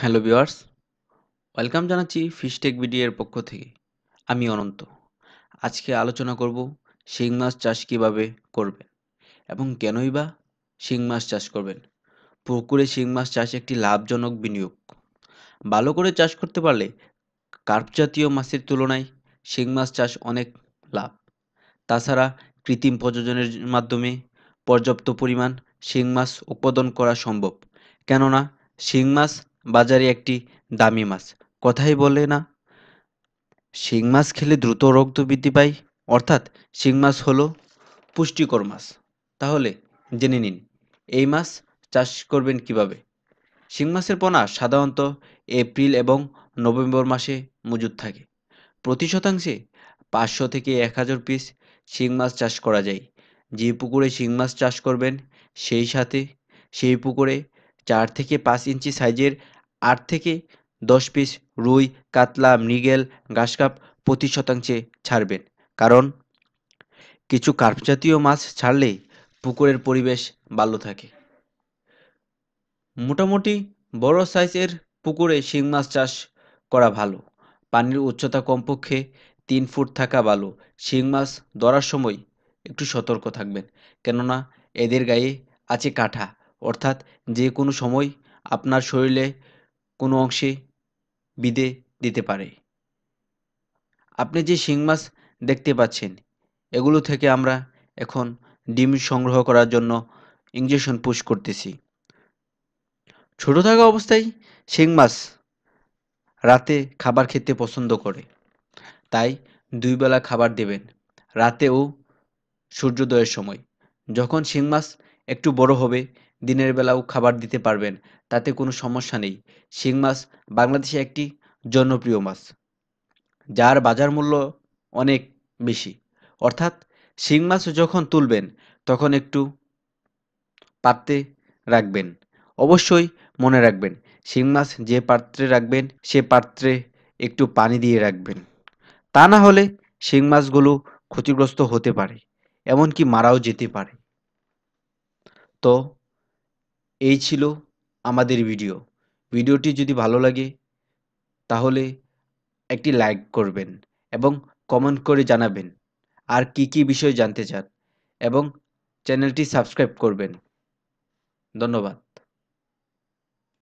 hello viewers welcome জানাচ্ছি ফিশটেক বিডিএর পক্ষ থেকে আমি অনন্ত আজকে আলোচনা করব শিং মাছ চাষ কীভাবে করবেন এবং কেনই বা শিং মাছ চাষ করবেন পুকুরে শিং মাছ চাষ একটি লাভজনক বিনিয়োগ ভালো করে চাষ করতে পারলে কার্প জাতীয় মাছের তুলনায় শিং মাছ চাষ অনেক লাভ তাছাড়া কৃত্রিম প্রযোজনের মাধ্যমে পর্যাপ্ত পরিমাণ শিং মাছ উৎপাদন করা সম্ভব কেননা শিং মাছ বাজারে একটি দামি মাছ কথাই বলে না শিং মাছ খেলে দ্রুত তো বৃদ্ধি পায় অর্থাৎ শিং মাছ হলো পুষ্টিকর মাছ তাহলে জেনে নিন এই মাছ চাষ করবেন কিভাবে শিং মাছের পোনা সাধারণত এপ্রিল এবং নভেম্বর মাসে মজুদ থাকে প্রতি শতাংশে পাঁচশো থেকে এক হাজার পিস শিং মাছ চাষ করা যায় যে পুকুরে শিং মাছ চাষ করবেন সেই সাথে সেই পুকুরে চার থেকে পাঁচ ইঞ্চি সাইজের আট থেকে দশ পিস রুই কাতলা মৃগেল গাছকাপ প্রতি শতাংশে ছাড়বেন কারণ কিছু কার্প জাতীয় মাছ ছাড়লে পুকুরের পরিবেশ ভালো থাকে মোটামুটি বড় সাইজের পুকুরে শিং মাছ চাষ করা ভালো পানির উচ্চতা কমপক্ষে তিন ফুট থাকা ভালো শিং মাছ ধরার সময় একটু সতর্ক থাকবেন কেননা এদের গায়ে আছে কাঁঠা অর্থাৎ যে কোনো সময় আপনার শরীরে কোনো অংশে বিদে দিতে পারে আপনি যে শিং মাছ দেখতে পাচ্ছেন এগুলো থেকে আমরা এখন ডিম সংগ্রহ করার জন্য ইঞ্জেকশন পুশ করতেছি ছোট থাকা অবস্থায় শিং মাছ রাতে খাবার খেতে পছন্দ করে তাই দুই বেলা খাবার দেবেন রাতে ও সূর্যোদয়ের সময় যখন শিং মাছ একটু বড় হবে দিনের বেলাও খাবার দিতে পারবেন তাতে কোনো সমস্যা নেই শিং মাছ বাংলাদেশে একটি জনপ্রিয় মাছ যার বাজার মূল্য অনেক বেশি অর্থাৎ শিং মাছ যখন তুলবেন তখন একটু পাত্রে রাখবেন অবশ্যই মনে রাখবেন শিং মাছ যে পাত্রে রাখবেন সে পাত্রে একটু পানি দিয়ে রাখবেন তা না হলে শিং মাছগুলো ক্ষতিগ্রস্ত হতে পারে এমনকি মারাও যেতে পারে তো এই ছিল আমাদের ভিডিও ভিডিওটি যদি ভালো লাগে তাহলে একটি লাইক করবেন এবং কমেন্ট করে জানাবেন আর কি কি বিষয় জানতে চান এবং চ্যানেলটি সাবস্ক্রাইব করবেন ধন্যবাদ